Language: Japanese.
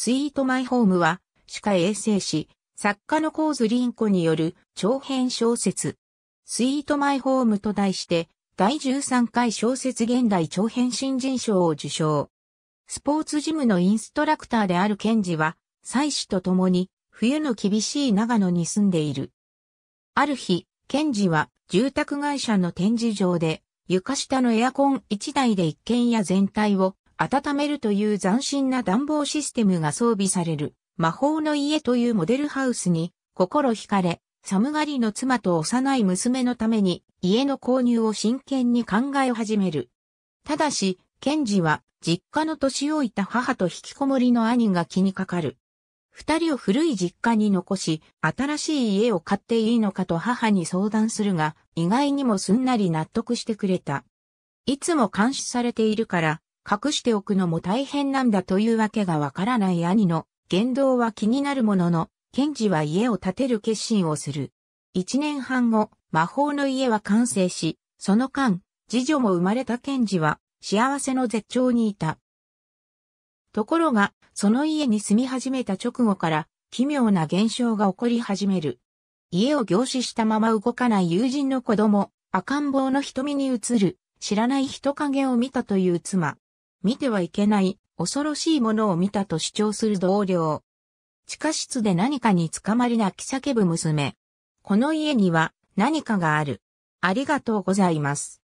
スイートマイホームは、歯科衛生士、作家のコーズリンコによる長編小説。スイートマイホームと題して、第13回小説現代長編新人賞を受賞。スポーツジムのインストラクターであるケンジは、妻子と共に、冬の厳しい長野に住んでいる。ある日、ケンジは、住宅会社の展示場で、床下のエアコン1台で一軒家全体を温めるという斬新な暖房システムが装備される魔法の家というモデルハウスに心惹かれ、寒がりの妻と幼い娘のために家の購入を真剣に考え始める。ただし、ケンジは実家の年老いた母と引きこもりの兄が気にかかる。二人を古い実家に残し、新しい家を買っていいのかと母に相談するが、意外にもすんなり納得してくれた。いつも監視されているから、隠しておくのも大変なんだというわけがわからない兄の言動は気になるものの、ケンジは家を建てる決心をする。一年半後、魔法の家は完成し、その間、次女も生まれたケンジは幸せの絶頂にいた。ところが、その家に住み始めた直後から、奇妙な現象が起こり始める。家を凝視したまま動かない友人の子供、赤ん坊の瞳に映る、知らない人影を見たという妻。見てはいけない、恐ろしいものを見たと主張する同僚。地下室で何かに捕まり泣き叫ぶ娘。この家には何かがある。ありがとうございます。